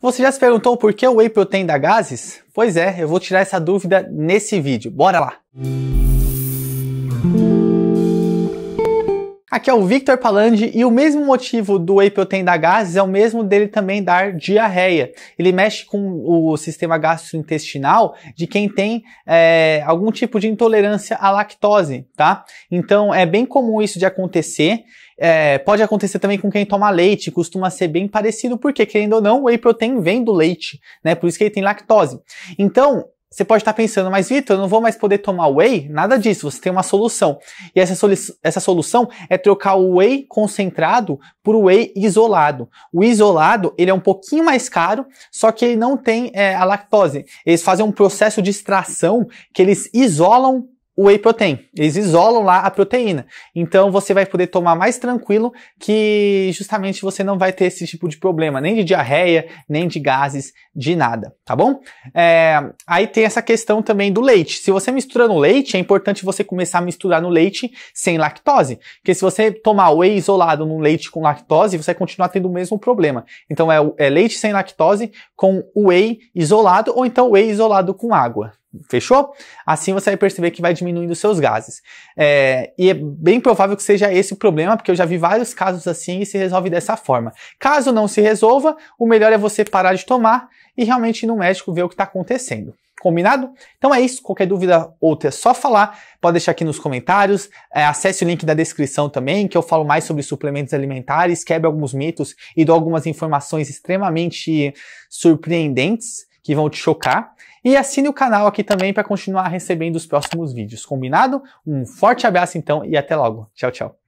Você já se perguntou por que o whey protein dá gases? Pois é, eu vou tirar essa dúvida nesse vídeo. Bora lá! Música Aqui é o Victor Palandi e o mesmo motivo do whey protein dar gases é o mesmo dele também dar diarreia. Ele mexe com o sistema gastrointestinal de quem tem é, algum tipo de intolerância à lactose, tá? Então é bem comum isso de acontecer. É, pode acontecer também com quem toma leite, costuma ser bem parecido, porque querendo ou não, o whey protein vem do leite, né? Por isso que ele tem lactose. Então, você pode estar pensando, mas Vitor, eu não vou mais poder tomar whey? Nada disso, você tem uma solução. E essa, solu essa solução é trocar o whey concentrado por whey isolado. O isolado, ele é um pouquinho mais caro, só que ele não tem é, a lactose. Eles fazem um processo de extração que eles isolam o whey protein. Eles isolam lá a proteína. Então você vai poder tomar mais tranquilo que justamente você não vai ter esse tipo de problema, nem de diarreia, nem de gases, de nada, tá bom? É, aí tem essa questão também do leite. Se você mistura no leite, é importante você começar a misturar no leite sem lactose. Porque se você tomar whey isolado no leite com lactose, você vai continuar tendo o mesmo problema. Então é, é leite sem lactose com whey isolado ou então whey isolado com água, Fechou? Assim você vai perceber que vai diminuindo seus gases. É, e é bem provável que seja esse o problema, porque eu já vi vários casos assim e se resolve dessa forma. Caso não se resolva, o melhor é você parar de tomar e realmente ir no médico ver o que está acontecendo. Combinado? Então é isso. Qualquer dúvida outra é só falar. Pode deixar aqui nos comentários. É, acesse o link da descrição também, que eu falo mais sobre suplementos alimentares, quebre alguns mitos e dou algumas informações extremamente surpreendentes que vão te chocar. E assine o canal aqui também para continuar recebendo os próximos vídeos, combinado? Um forte abraço então e até logo. Tchau, tchau.